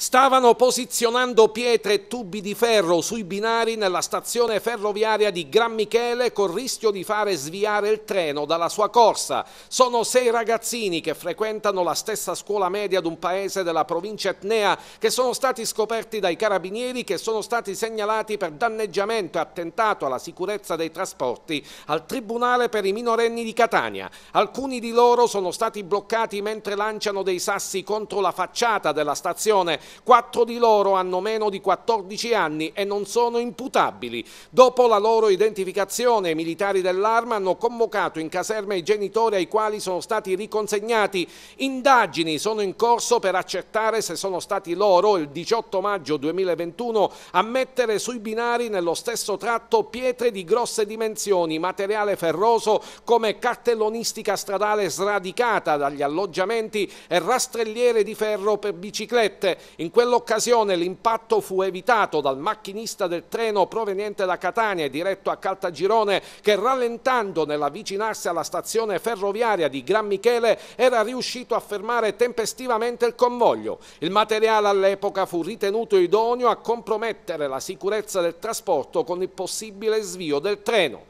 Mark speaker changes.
Speaker 1: stavano posizionando pietre e tubi di ferro sui binari nella stazione ferroviaria di Gran Michele col rischio di fare sviare il treno dalla sua corsa. Sono sei ragazzini che frequentano la stessa scuola media d'un paese della provincia etnea che sono stati scoperti dai carabinieri che sono stati segnalati per danneggiamento e attentato alla sicurezza dei trasporti al Tribunale per i minorenni di Catania. Alcuni di loro sono stati bloccati mentre lanciano dei sassi contro la facciata della stazione quattro di loro hanno meno di 14 anni e non sono imputabili. Dopo la loro identificazione, i militari dell'arma hanno convocato in caserma i genitori ai quali sono stati riconsegnati. Indagini sono in corso per accertare se sono stati loro il 18 maggio 2021 a mettere sui binari nello stesso tratto pietre di grosse dimensioni, materiale ferroso come cartellonistica stradale sradicata dagli alloggiamenti e rastrelliere di ferro per biciclette. In quell'occasione l'impatto fu evitato dal macchinista del treno proveniente da Catania e diretto a Caltagirone che rallentando nell'avvicinarsi alla stazione ferroviaria di Gran Michele era riuscito a fermare tempestivamente il convoglio. Il materiale all'epoca fu ritenuto idoneo a compromettere la sicurezza del trasporto con il possibile svio del treno.